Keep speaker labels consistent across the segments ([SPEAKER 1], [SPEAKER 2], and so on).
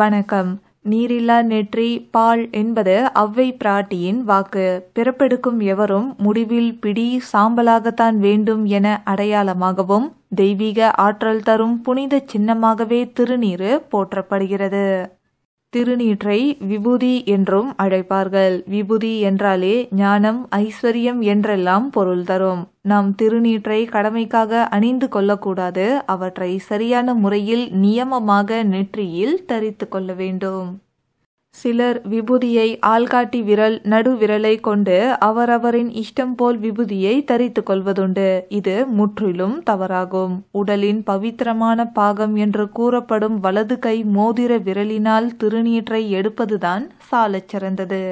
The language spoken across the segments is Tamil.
[SPEAKER 1] வணக்கம் நீரில்லா நெற்றி பால் என்பது அவ்வை பிராட்டியின் வாக்கு பிறப்பெடுக்கும் எவரும் முடிவில் பிடி சாம்பலாகத்தான் வேண்டும் என அடையாளமாகவும் தெய்வீக ஆற்றல் தரும் புனித சின்னமாகவே திருநீரு போற்றப்படுகிறது திருநீற்றை விபூதி என்றும் அழைப்பார்கள் விபூதி என்றாலே ஞானம் ஐஸ்வர்யம் என்றெல்லாம் பொருள் தரும் நாம் திருநீற்றை கடமைக்காக அணிந்து கொள்ளக்கூடாது அவற்றை சரியான முறையில் நியமமாக நெற்றியில் தரித்து கொள்ள வேண்டும் சிலர் விபூதியை ஆள்காட்டி விரல் நடு விரலை கொண்டு அவரவரின் இஷ்டம் போல் விபூதியை தரித்து கொள்வதுண்டு இது முற்றிலும் தவறாகும் உடலின் பவித்திரமான பாகம் என்று கூறப்படும் வலது கை மோதிர விரலினால் திருநீற்றை எடுப்பதுதான் சாலச் சிறந்தது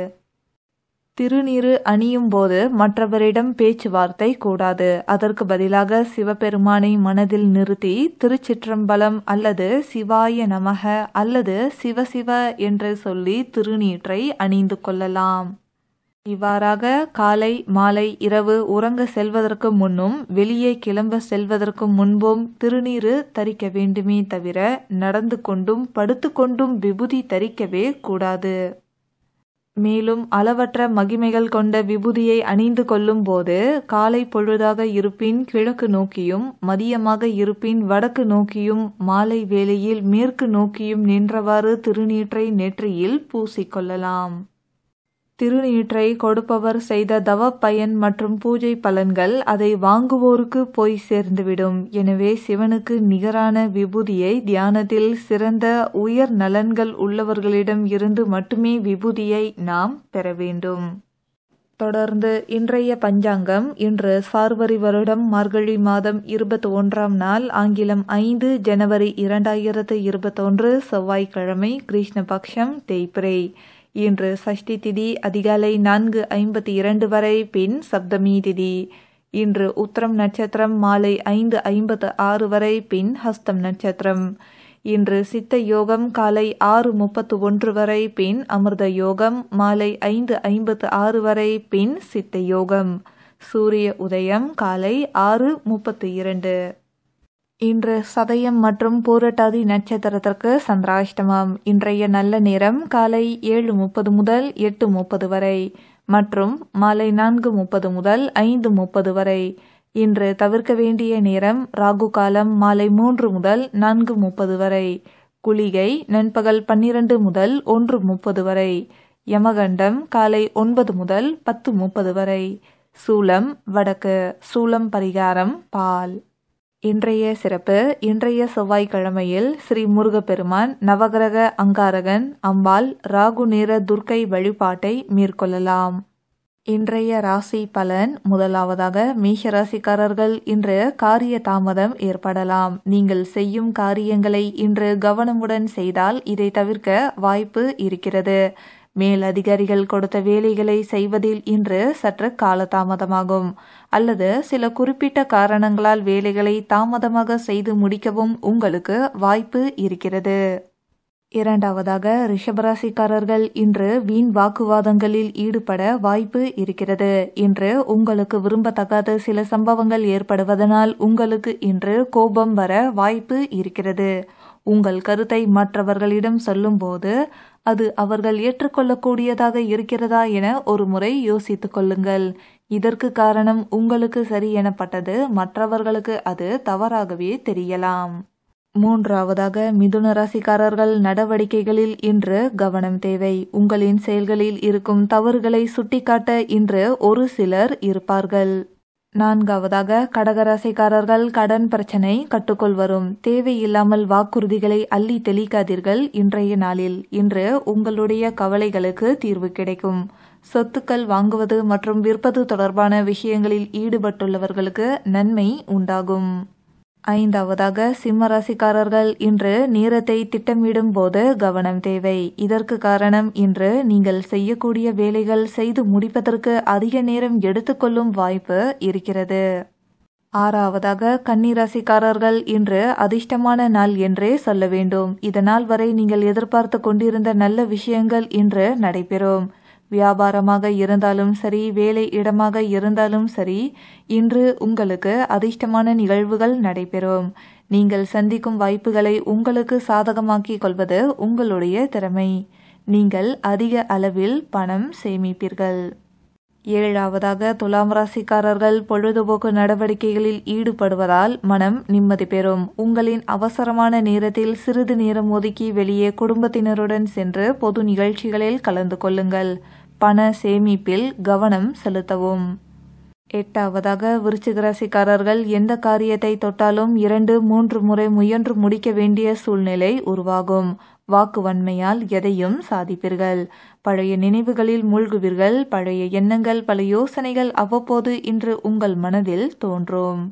[SPEAKER 1] திருநீறு அணியும் போது மற்றவரிடம் பேச்சுவார்த்தை கூடாது அதற்கு பதிலாக சிவபெருமானை மனதில் நிறுத்தி திருச்சிற்றம்பலம் அல்லது சிவாய நமக அல்லது சிவசிவ என்று சொல்லி திருநீற்றை அணிந்து கொள்ளலாம் இவ்வாறாக காலை மாலை இரவு உறங்க செல்வதற்கு முன்னும் வெளியே கிளம்ப செல்வதற்கு முன்பும் திருநீறு தரிக்க வேண்டுமே தவிர நடந்து கொண்டும் படுத்துக்கொண்டும் விபூதி தரிக்கவே கூடாது மேலும் அளவற்ற மகிமைகள் கொண்ட விபூதியை அணிந்து கொள்ளும் போது காலை பொழுதாக இருப்பின் கிழக்கு நோக்கியும் மதியமாக இருப்பின் வடக்கு நோக்கியும் மாலை வேளையில் மேற்கு நோக்கியும் நின்றவாறு திருநீற்றை நெற்றியில் பூசிக்கொள்ளலாம் திருநீற்றை கொடுப்பவர் செய்த தவ பயன் மற்றும் பூஜை பலன்கள் அதை வாங்குவோருக்கு போய் சேர்ந்துவிடும் எனவே சிவனுக்கு நிகரான விபூதியை தியானத்தில் சிறந்த உயர் நலன்கள் உள்ளவர்களிடம் இருந்து மட்டுமே விபூதியை நாம் பெற வேண்டும் தொடர்ந்து இன்றைய பஞ்சாங்கம் இன்று சார்வரி வருடம் மார்கழி மாதம் இருபத்தி ஒன்றாம் நாள் ஆங்கிலம் ஐந்து ஜனவரி இரண்டாயிரத்து இருபத்தொன்று செவ்வாய்க்கிழமை கிருஷ்ணபக்ஷம் தேய்பிரை இன்று சஷ்டி திதி அதிகாலை நான்கு ஐம்பத்தி இரண்டு வரை பின் சப்தமி திதி இன்று உத்தரம் நட்சத்திரம் மாலை ஐந்து ஐம்பத்து ஆறு வரை பின் ஹஸ்தம் நட்சத்திரம் இன்று சித்த யோகம் காலை ஆறு முப்பத்து ஒன்று வரை பின் அமிர்த யோகம் மாலை ஐந்து ஐம்பத்து ஆறு வரை பின் சித்த யோகம் சூரிய உதயம் காலை ஆறு முப்பத்து இரண்டு இன்று சதயம் மற்றும் பூரட்டாதி நட்சத்திரத்திற்கு சந்திராஷ்டமம் இன்றைய நல்ல நேரம் காலை ஏழு முப்பது முதல் எட்டு முப்பது வரை மற்றும் மாலை நான்கு முப்பது முதல் ஐந்து முப்பது வரை இன்று தவிர்க்க வேண்டிய நேரம் ராகு காலம் மாலை மூன்று முதல் நான்கு முப்பது வரை குளிகை நண்பகல் பன்னிரண்டு முதல் ஒன்று முப்பது வரை யமகண்டம் காலை ஒன்பது முதல் பத்து முப்பது வரை சூலம் வடக்கு சூலம் பரிகாரம் பால் இன்றைய சிறப்பு இன்றைய செவ்வாய்க்கிழமையில் ஸ்ரீ முருகப்பெருமான் நவகிரக அங்காரகன் அம்பாள் ராகு நேர துர்க்கை வழிபாட்டை மேற்கொள்ளலாம் இன்றைய ராசி பலன் முதலாவதாக மீக ராசிக்காரர்கள் இன்று காரிய தாமதம் ஏற்படலாம் நீங்கள் செய்யும் காரியங்களை இன்று கவனமுடன் செய்தால் இதை தவிர்க்க வாய்ப்பு இருக்கிறது மேலதிகாரிகள் கொடுத்த வேலைகளை செய்வதில் இன்று சற்று காலதாமதமாகும் அல்லது சில குறிப்பிட்ட காரணங்களால் வேலைகளை தாமதமாக செய்து முடிக்கவும் உங்களுக்கு வாய்ப்பு இருக்கிறது இரண்டாவதாக ரிஷபராசிக்காரர்கள் இன்று வீண் வாக்குவாதங்களில் ஈடுபட வாய்ப்பு இருக்கிறது இன்று உங்களுக்கு விரும்பத்தகாத சில சம்பவங்கள் ஏற்படுவதனால் உங்களுக்கு இன்று கோபம் வர வாய்ப்பு இருக்கிறது உங்கள் கருத்தை மற்றவர்களிடம் சொல்லும்போது அது அவர்கள் ஏற்றுக்கொள்ளக்கூடியதாக இருக்கிறதா என ஒரு முறை யோசித்து கொள்ளுங்கள் இதற்கு காரணம் உங்களுக்கு சரி எனப்பட்டது மற்றவர்களுக்கு அது தவறாகவே தெரியலாம் மூன்றாவதாக மிதுன ராசிக்காரர்கள் நடவடிக்கைகளில் இன்று கவனம் தேவை உங்களின் செயல்களில் இருக்கும் தவறுகளை சுட்டிக்காட்ட இன்று ஒரு சிலர் இருப்பார்கள் நான்காவதாக கடகராசிக்காரர்கள் கடன் பிரச்சினை கட்டுக்குள் வரும் தேவையில்லாமல் வாக்குறுதிகளை அள்ளி தெளிக்காதீர்கள் இன்றைய நாளில் இன்று உங்களுடைய கவலைகளுக்கு தீர்வு கிடைக்கும் சொத்துக்கள் வாங்குவது மற்றும் விற்பது தொடர்பான விஷயங்களில் ஈடுபட்டுள்ளவர்களுக்கு நன்மை உண்டாகும் ஐந்தாவதாக சிம்ம ராசிக்காரர்கள் இன்று நேரத்தை திட்டமிடும் போது கவனம் தேவை இதற்கு காரணம் இன்று நீங்கள் செய்யக்கூடிய வேலைகள் செய்து முடிப்பதற்கு அதிக நேரம் எடுத்துக்கொள்ளும் வாய்ப்பு இருக்கிறது ஆறாவதாக கன்னிராசிக்காரர்கள் இன்று அதிர்ஷ்டமான நாள் என்றே சொல்ல வேண்டும் இதனால் வரை நீங்கள் எதிர்பார்த்து கொண்டிருந்த நல்ல விஷயங்கள் இன்று நடைபெறும் வியாபாரமாக இருந்தாலும் சரி வேலை இடமாக இருந்தாலும் சரி இன்று உங்களுக்கு அதிர்ஷ்டமான நிகழ்வுகள் நடைபெறும் நீங்கள் சந்திக்கும் வாய்ப்புகளை உங்களுக்கு சாதகமாக்கிக் கொள்வது உங்களுடைய திறமை நீங்கள் அதிக அளவில் பணம் சேமிப்பீர்கள் ஏழாவதாக துலாம் ராசிக்காரர்கள் பொழுதுபோக்கு நடவடிக்கைகளில் ஈடுபடுவதால் மனம் நிம்மதி பெறும் உங்களின் அவசரமான நேரத்தில் சிறிது நேரம் ஒதுக்கி வெளியே குடும்பத்தினருடன் சென்று பொது நிகழ்ச்சிகளில் கலந்து கொள்ளுங்கள் பண சேமிப்பில் கவனம் செலுத்தவும் எட்டாவதாக விருச்சிக ராசிக்காரர்கள் எந்த காரியத்தை தொட்டாலும் இரண்டு மூன்று முறை முயன்று முடிக்க வேண்டிய சூழ்நிலை உருவாகும் வாக்கு வன்மையால் எதையும் சாதிப்பீர்கள் பழைய நினைவுகளில் மூழ்குவீர்கள் பழைய எண்ணங்கள் பல யோசனைகள் அவ்வப்போது இன்று உங்கள் மனதில் தோன்றும்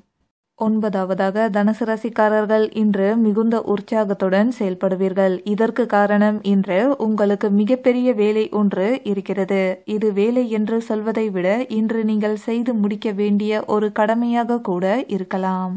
[SPEAKER 1] ஒன்பதாவதாக தனுசு ராசிக்காரர்கள் இன்று மிகுந்த உற்சாகத்துடன் செயல்படுவீர்கள் இதற்கு காரணம் இன்று உங்களுக்கு மிகப்பெரிய வேலை ஒன்று இருக்கிறது இது வேலை என்று சொல்வதை விட இன்று நீங்கள் செய்து முடிக்க வேண்டிய ஒரு கடமையாக கூட இருக்கலாம்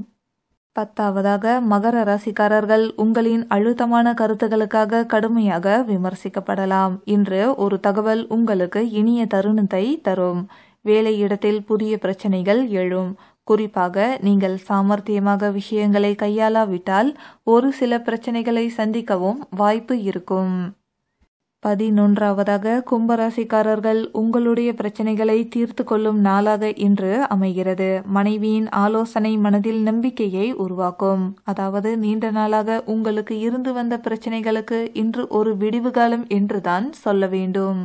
[SPEAKER 1] பத்தாவதாக மகர ராசிக்காரர்கள் உங்களின் அழுத்தமான கருத்துகளுக்காக கடுமையாக விமர்சிக்கப்படலாம் இன்று ஒரு தகவல் உங்களுக்கு இனிய தருணத்தை தரும் வேலை இடத்தில் புதிய பிரச்சனைகள் எழும் குறிப்பாக நீங்கள் சாமர்த்தியமாக விஷயங்களை கையாளாவிட்டால் ஒரு சில பிரச்சனைகளை சந்திக்கவும் வாய்ப்பு இருக்கும் பதினொன்றாவதாக கும்பராசிக்காரர்கள் உங்களுடைய பிரச்சனைகளை தீர்த்து கொள்ளும் நாளாக இன்று அமைகிறது மனைவியின் ஆலோசனை மனதில் நம்பிக்கையை உருவாக்கும் அதாவது நீண்ட நாளாக உங்களுக்கு இருந்து வந்த பிரச்சனைகளுக்கு இன்று ஒரு விடிவு காலம் என்றுதான் சொல்ல வேண்டும்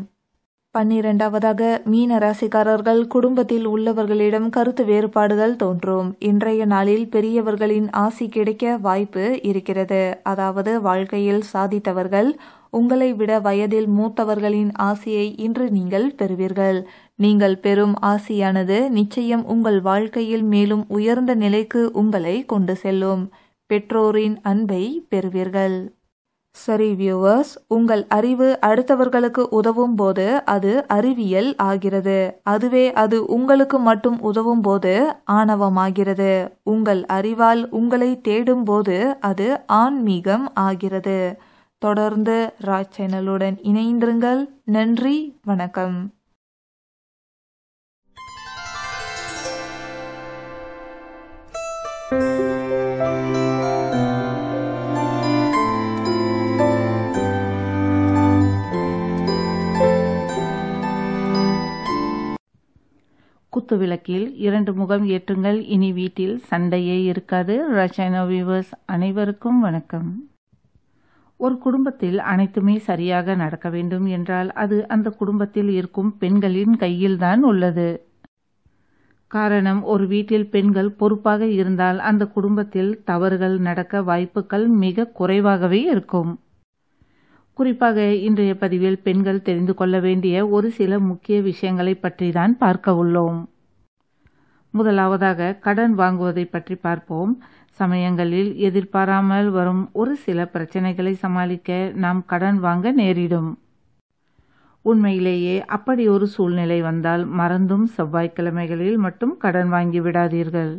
[SPEAKER 1] பன்னிரண்டாவதாக மீன ராசிக்காரர்கள் குடும்பத்தில் உள்ளவர்களிடம் கருத்து வேறுபாடுகள் தோன்றும் இன்றைய நாளில் பெரியவர்களின் ஆசி கிடைக்க வாய்ப்பு இருக்கிறது அதாவது வாழ்க்கையில் சாதித்தவர்கள் உங்களை விட வயதில் மூத்தவர்களின் ஆசியை இன்று நீங்கள் பெறுவீர்கள் நீங்கள் பெறும் ஆசியானது நிச்சயம் உங்கள் வாழ்க்கையில் மேலும் உயர்ந்த நிலைக்கு உங்களை கொண்டு செல்லும் பெற்றோரின் அன்பை பெறுவீர்கள் சரி வியூவர்ஸ் உங்கள் அறிவு அடுத்தவர்களுக்கு உதவும் போது அது அறிவியல் ஆகிறது அதுவே அது உங்களுக்கு மட்டும் உதவும் போது ஆணவமாகிறது உங்கள் அறிவால் உங்களை தேடும் போது அது ஆன்மீகம் ஆகிறது தொடர்ந்து ராஜ் சேனலுடன் இணைந்திருங்கள் நன்றி வணக்கம்
[SPEAKER 2] குத்து விளக்கில் இரண்டு முகம் ஏற்றுங்கள் இனி வீட்டில் சண்டையே இருக்காது ரசாயன வியூவர்ஸ் அனைவருக்கும் வணக்கம் ஒரு குடும்பத்தில் அனைத்துமே சரியாக நடக்க வேண்டும் என்றால் அது அந்த குடும்பத்தில் இருக்கும் பெண்களின் கையில்தான் உள்ளது காரணம் ஒரு வீட்டில் பெண்கள் பொறுப்பாக இருந்தால் அந்த குடும்பத்தில் தவறுகள் நடக்க வாய்ப்புகள் மிக குறைவாகவே இருக்கும் குறிப்பாக இன்றைய பதிவில் பெண்கள் தெரிந்து கொள்ள வேண்டிய ஒரு சில முக்கிய விஷயங்களை பற்றி தான் பார்க்க உள்ளோம் முதலாவதாக கடன் வாங்குவதை பற்றி பார்ப்போம் சமயங்களில் எதிர்பாராமல் வரும் ஒரு சில பிரச்சனைகளை சமாளிக்க நாம் கடன் வாங்க நேரிடும் உண்மையிலேயே அப்படி ஒரு சூழ்நிலை வந்தால் மறந்தும் செவ்வாய்க்கிழமைகளில் மட்டும் கடன் வாங்கிவிடாதீர்கள்